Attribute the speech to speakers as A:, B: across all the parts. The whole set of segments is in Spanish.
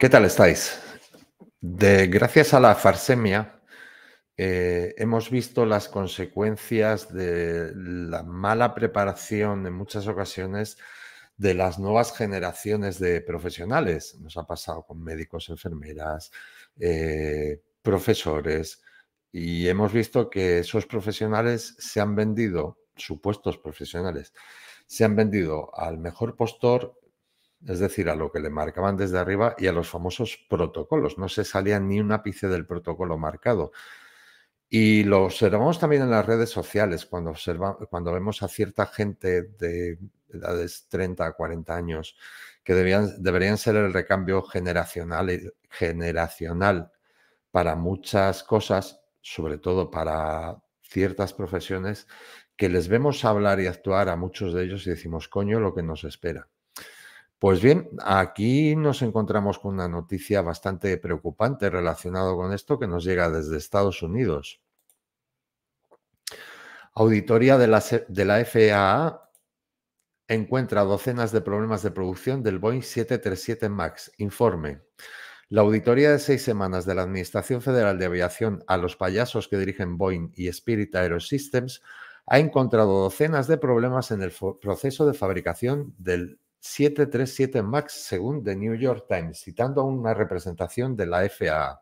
A: ¿Qué tal estáis? De, gracias a la farsemia eh, hemos visto las consecuencias de la mala preparación en muchas ocasiones de las nuevas generaciones de profesionales. Nos ha pasado con médicos, enfermeras, eh, profesores, y hemos visto que esos profesionales se han vendido, supuestos profesionales, se han vendido al mejor postor es decir, a lo que le marcaban desde arriba y a los famosos protocolos. No se salía ni un ápice del protocolo marcado. Y lo observamos también en las redes sociales, cuando, cuando vemos a cierta gente de edades 30 a 40 años que deberían ser el recambio generacional, eh, generacional para muchas cosas, sobre todo para ciertas profesiones, que les vemos hablar y actuar a muchos de ellos y decimos, coño, lo que nos espera. Pues bien, aquí nos encontramos con una noticia bastante preocupante relacionada con esto que nos llega desde Estados Unidos. Auditoría de la, de la FAA encuentra docenas de problemas de producción del Boeing 737 MAX. Informe. La auditoría de seis semanas de la Administración Federal de Aviación a los payasos que dirigen Boeing y Spirit Aerosystems ha encontrado docenas de problemas en el proceso de fabricación del 737 MAX, según The New York Times, citando a una representación de la FAA.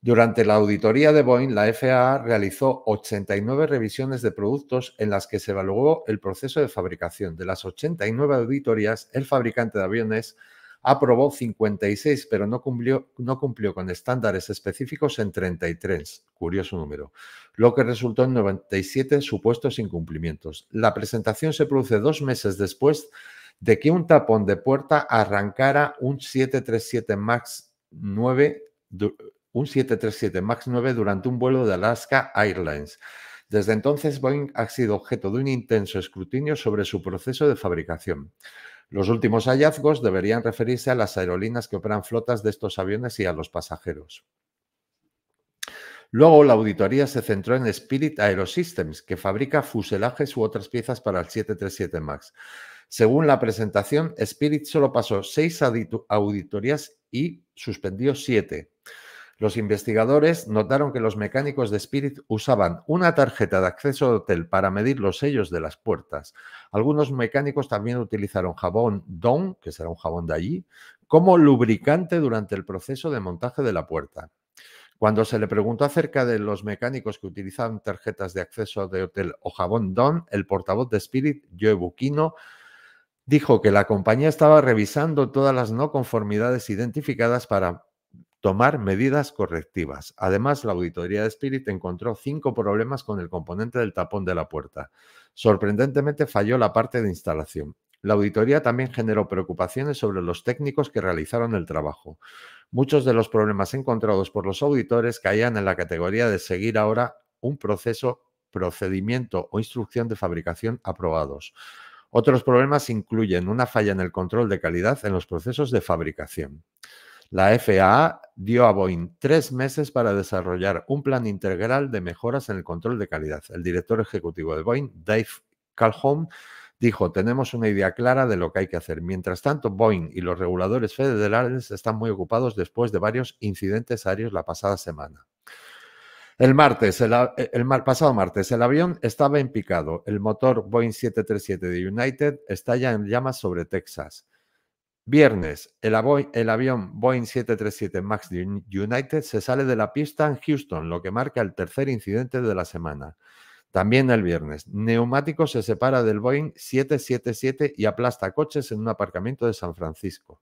A: Durante la auditoría de Boeing, la FAA realizó 89 revisiones de productos en las que se evaluó el proceso de fabricación. De las 89 auditorías, el fabricante de aviones aprobó 56, pero no cumplió, no cumplió con estándares específicos en 33, curioso número, lo que resultó en 97 supuestos incumplimientos. La presentación se produce dos meses después de que un tapón de puerta arrancara un 737 MAX 9, un 737 MAX durante un vuelo de Alaska Airlines. Desde entonces, Boeing ha sido objeto de un intenso escrutinio sobre su proceso de fabricación. Los últimos hallazgos deberían referirse a las aerolíneas que operan flotas de estos aviones y a los pasajeros. Luego, la auditoría se centró en Spirit Aerosystems, que fabrica fuselajes u otras piezas para el 737 MAX. Según la presentación, Spirit solo pasó seis auditorías y suspendió siete. Los investigadores notaron que los mecánicos de Spirit usaban una tarjeta de acceso de hotel para medir los sellos de las puertas. Algunos mecánicos también utilizaron jabón Don, que será un jabón de allí, como lubricante durante el proceso de montaje de la puerta. Cuando se le preguntó acerca de los mecánicos que utilizaban tarjetas de acceso de hotel o jabón Don, el portavoz de Spirit, Joe Buquino, dijo que la compañía estaba revisando todas las no conformidades identificadas para tomar medidas correctivas. Además, la auditoría de Spirit encontró cinco problemas con el componente del tapón de la puerta. Sorprendentemente falló la parte de instalación. La auditoría también generó preocupaciones sobre los técnicos que realizaron el trabajo. Muchos de los problemas encontrados por los auditores caían en la categoría de seguir ahora un proceso, procedimiento o instrucción de fabricación aprobados. Otros problemas incluyen una falla en el control de calidad en los procesos de fabricación. La FAA dio a Boeing tres meses para desarrollar un plan integral de mejoras en el control de calidad. El director ejecutivo de Boeing, Dave Calhoun, dijo, tenemos una idea clara de lo que hay que hacer. Mientras tanto, Boeing y los reguladores federales están muy ocupados después de varios incidentes aéreos la pasada semana. El martes, el, pasado martes, el avión estaba en picado. El motor Boeing 737 de United estalla en llamas sobre Texas. Viernes, el, el avión Boeing 737 MAX de United se sale de la pista en Houston, lo que marca el tercer incidente de la semana. También el viernes, neumático se separa del Boeing 777 y aplasta coches en un aparcamiento de San Francisco.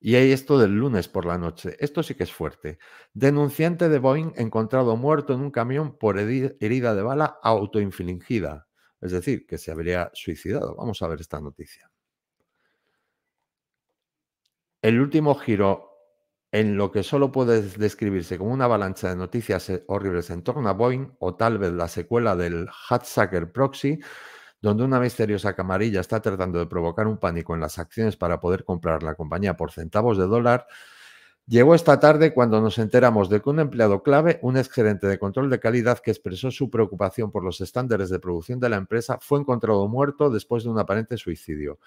A: Y hay esto del lunes por la noche. Esto sí que es fuerte. Denunciante de Boeing encontrado muerto en un camión por herida de bala autoinfligida. Es decir, que se habría suicidado. Vamos a ver esta noticia. El último giro en lo que solo puede describirse como una avalancha de noticias eh, horribles en torno a Boeing o tal vez la secuela del Hatsucker Proxy donde una misteriosa camarilla está tratando de provocar un pánico en las acciones para poder comprar la compañía por centavos de dólar, llegó esta tarde cuando nos enteramos de que un empleado clave, un exgerente de control de calidad que expresó su preocupación por los estándares de producción de la empresa, fue encontrado muerto después de un aparente suicidio.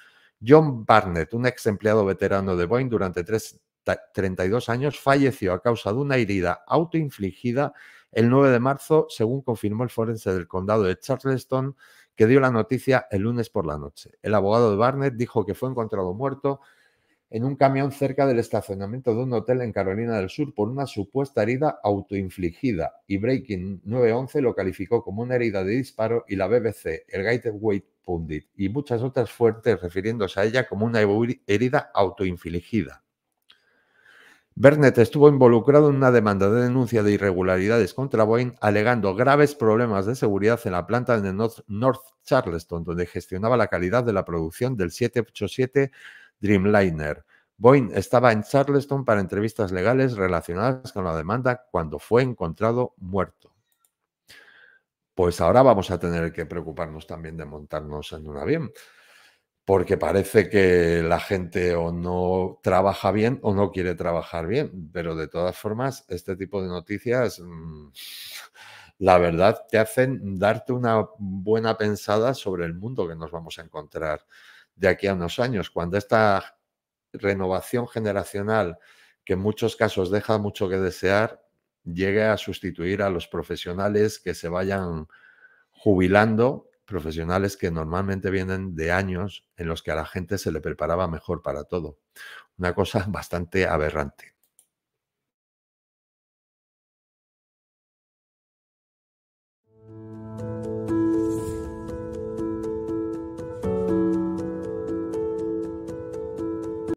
A: John Barnett, un ex empleado veterano de Boeing durante 32 años, falleció a causa de una herida autoinfligida el 9 de marzo, según confirmó el forense del condado de Charleston, que dio la noticia el lunes por la noche. El abogado de Barnett dijo que fue encontrado muerto en un camión cerca del estacionamiento de un hotel en Carolina del Sur por una supuesta herida autoinfligida y Breaking 911 lo calificó como una herida de disparo y la BBC, el Gateway Pundit y muchas otras fuertes refiriéndose a ella como una herida autoinfligida. Bernett estuvo involucrado en una demanda de denuncia de irregularidades contra Boeing, alegando graves problemas de seguridad en la planta de North, North Charleston, donde gestionaba la calidad de la producción del 787 Dreamliner. Boeing estaba en Charleston para entrevistas legales relacionadas con la demanda cuando fue encontrado muerto. Pues ahora vamos a tener que preocuparnos también de montarnos en un avión porque parece que la gente o no trabaja bien o no quiere trabajar bien, pero de todas formas, este tipo de noticias, mm, la verdad, te hacen darte una buena pensada sobre el mundo que nos vamos a encontrar de aquí a unos años, cuando esta renovación generacional, que en muchos casos deja mucho que desear, llegue a sustituir a los profesionales que se vayan jubilando profesionales que normalmente vienen de años en los que a la gente se le preparaba mejor para todo. Una cosa bastante aberrante.